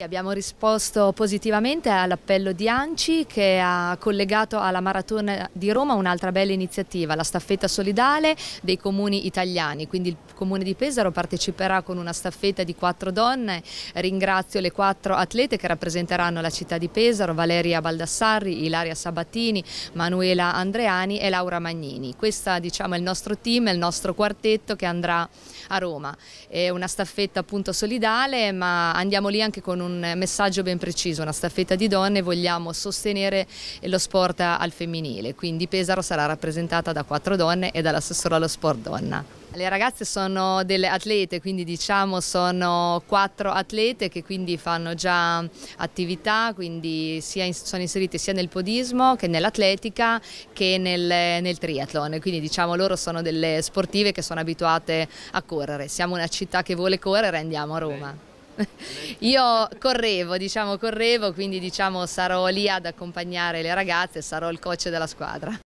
Abbiamo risposto positivamente all'appello di Anci che ha collegato alla Maratona di Roma un'altra bella iniziativa, la staffetta solidale dei comuni italiani, quindi il comune di Pesaro parteciperà con una staffetta di quattro donne, ringrazio le quattro atlete che rappresenteranno la città di Pesaro, Valeria Baldassarri, Ilaria Sabatini, Manuela Andreani e Laura Magnini. Questo diciamo, è il nostro team, è il nostro quartetto che andrà a Roma, è una staffetta appunto solidale ma andiamo lì anche con un un messaggio ben preciso, una staffetta di donne, vogliamo sostenere lo sport al femminile, quindi Pesaro sarà rappresentata da quattro donne e dall'assessore allo sport donna. Le ragazze sono delle atlete, quindi diciamo sono quattro atlete che quindi fanno già attività, quindi in, sono inserite sia nel podismo che nell'atletica che nel, nel, triathlon, quindi diciamo loro sono delle sportive che sono abituate a correre, siamo una città che vuole correre e andiamo a Roma. Io correvo, diciamo correvo, quindi diciamo sarò lì ad accompagnare le ragazze, sarò il coach della squadra.